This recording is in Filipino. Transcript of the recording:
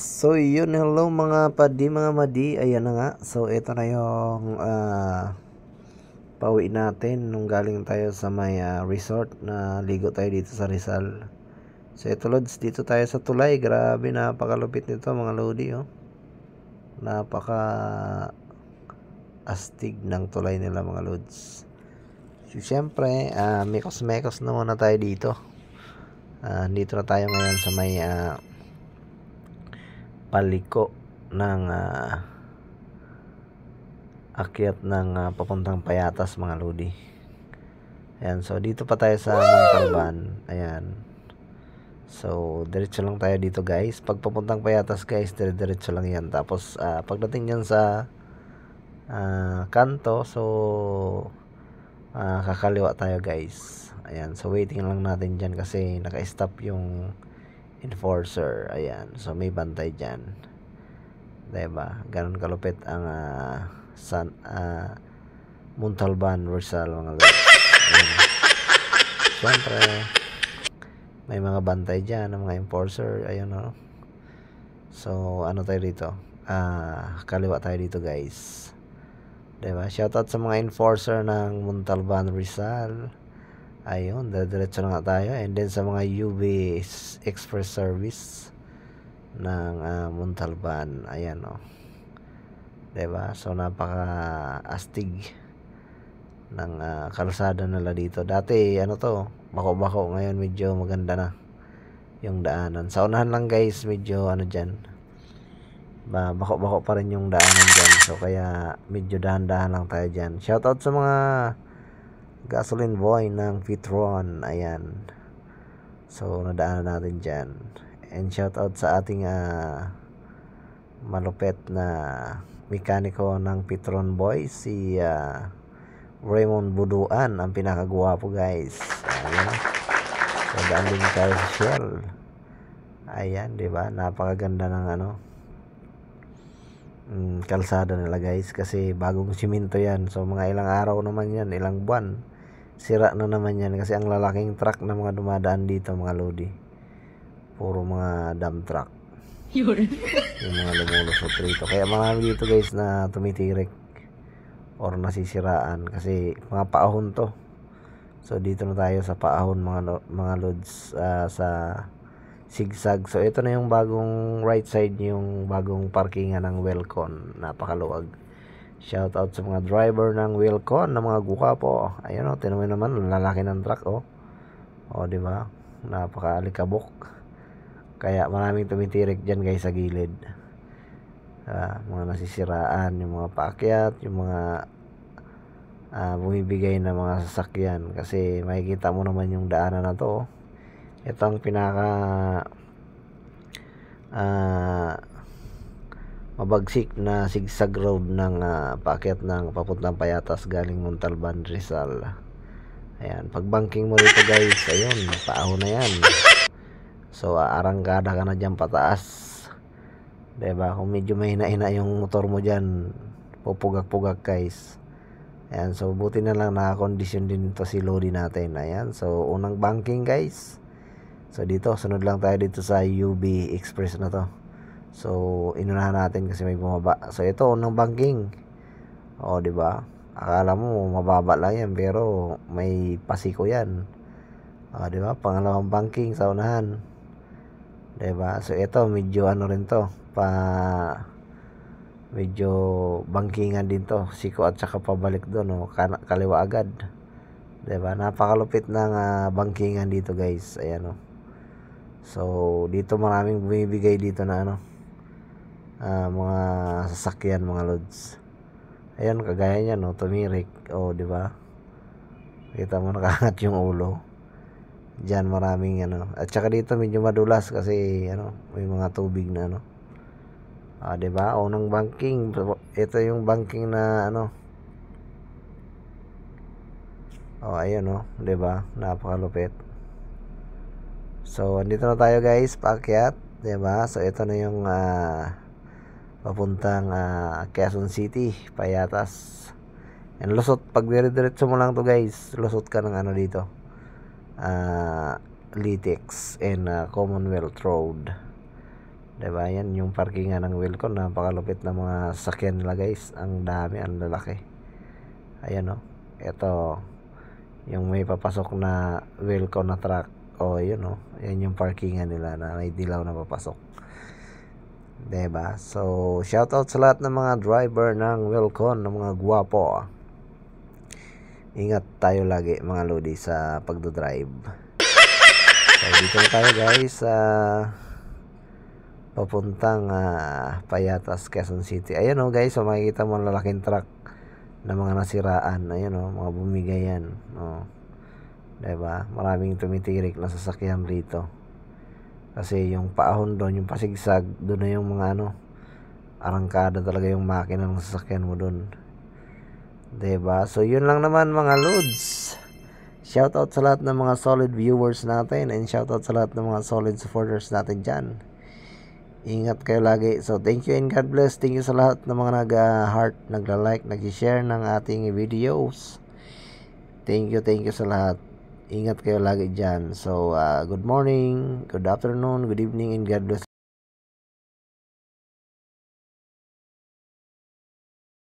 So, yun. Hello mga padi, mga madi. Ayan na nga. So, ito na yung uh, pauwi natin nung galing tayo sa may uh, resort na ligo tayo dito sa Rizal. So, ito Lods. Dito tayo sa tulay. Grabe, napakalupit nito mga Lodi. Oh. Napaka astig ng tulay nila mga Lods. So, syempre, uh, mekos-mekos na muna tayo dito. Uh, dito na tayo ngayon sa may uh, paliko ng uh, akyat ng uh, papuntang Payatas mga lodi. Ayan, so dito pa tayo sa Montalban. Ayan. So, diretso lang tayo dito guys. Pag papuntang Payatas guys, dire-diretso lang yan. Tapos, uh, pagdating yan sa uh, kanto, so uh, kakaliwa tayo guys. Ayan, so waiting lang natin dyan kasi naka-stop yung enforcer. Ayan. So, may bantay dyan. Diba? Ganon kalupit ang uh, San, uh, Montalban Rizal mga lord. Siyempre, may mga bantay dyan ng mga enforcer. Ayun No? Oh. So, ano tayo dito? Ah, uh, kaliwa tayo dito guys. Diba? Shoutout sa mga enforcer ng Montalban Rizal ayun dadiretso na nga tayo and then sa mga UV express service ng uh, Montalban ayan o oh. diba so napaka astig ng uh, kalsada nila dito dati ano to bako bako ngayon medyo maganda na yung daanan sa unahan lang guys medyo ano dyan bako bako pa rin yung daanan dyan so kaya medyo dahan dahan lang tayo dyan shoutout sa mga gasoline boy ng Vitron ayan so nadaanan natin dyan and shout out sa ating uh, malupet na mekaniko ng Vitron boy si uh, Raymond Buduan ang pinakagwapo guys ayan so daan din tayo sa Shell ayan diba napakaganda ng ano mm, kalsada nila guys kasi bagong simento yan so mga ilang araw naman yan ilang buwan sira na naman yan kasi ang lalaking truck na mga dumadaan dito mga lodi puro mga dump truck Yun. yung mga lumulusot rito kaya marami dito guys na tumitirik or nasisiraan kasi mga paahon to so dito na tayo sa paahon mga mga lods uh, sa sigsag so ito na yung bagong right side yung bagong parkingan ng Welcon napakaluwag Shout out sa mga driver ng Wilcon ng mga po. Ayun oh, tinan mo naman lalaki ng truck oh. Oh, di ba? Napakaalikabok. Kaya maraming tumitirik diyan guys sa gilid. Uh, mga nasisiraan, yung mga paakyat, yung mga uh, bumibigay ng mga sasakyan kasi makikita mo naman yung daanan na to oh. ito ang pinaka uh, mabagsik na sigsag road ng uh, ah, paakyat ng papuntang Payatas galing Montalban Rizal ayan pag banking mo dito guys ayun paahon na yan so uh, arangkada ka na dyan pataas diba kung medyo mahina-hina yung motor mo dyan pupugak-pugak guys ayan so buti na lang nakakondisyon din to si Lodi natin ayan so unang banking guys so dito sunod lang tayo dito sa UB Express na to So, inunahan natin kasi may bumaba. So, ito, unang banking. O, di ba? Akala mo, mababa lang yan, pero may pasiko yan. O, di ba? Pangalawang banking sa unahan. Di ba? So, ito, medyo ano rin to. Pa, medyo bankingan din to. Siko at saka pabalik doon, no? kaliwa agad. Di ba? Napakalupit ng uh, bankingan dito, guys. Ayano. So, dito maraming bumibigay dito na ano uh, mga sasakyan mga lods ayan kagaya niya no tumirik o oh, di ba kita mo nakaangat yung ulo diyan maraming ano at saka dito medyo madulas kasi ano may mga tubig na ano ah, di ba unang oh, banking ito yung banking na ano Oh, ayun oh, 'di ba? Napakalupit. So, andito na tayo guys, paakyat, 'di ba? So, ito na yung uh, papuntang uh, Quezon City, Payatas. And lusot, pag dire-diretso mo lang to guys, lusot ka ng ano dito. Uh, Litex and uh, Commonwealth Road. Diba? Yan yung parkingan ng Wilcon. Napakalupit ng mga sakyan nila guys. Ang dami, ang lalaki. Ayan o. Oh. Ito, yung may papasok na Wilcon na truck. O, oh, yun o. Oh. Yan yung parkingan nila na may dilaw na papasok ba? Diba? So, shout out sa lahat ng mga driver ng Wilcon, ng mga gwapo. Ingat tayo lagi mga lodi sa pagdo-drive. So, dito na tayo guys sa papuntang uh, Payatas, Quezon City. Ayun oh, guys, so makikita mo ang lalaking truck na mga nasiraan. Ayan oh, mga bumigayan. O. Oh. Diba? Maraming tumitirik na sasakyan dito kasi yung paahon doon yung pasigsag doon na yung mga ano arangkada talaga yung makina ng sasakyan mo doon Diba? So, yun lang naman mga loads. Shoutout sa lahat ng mga solid viewers natin and shoutout sa lahat ng mga solid supporters natin dyan. Ingat kayo lagi. So, thank you and God bless. Thank you sa lahat ng mga nag-heart, nagla-like, nag-share ng ating videos. Thank you, thank you sa lahat. Ingat kayo lagi dyan. So, uh, good morning, good afternoon, good evening, and God bless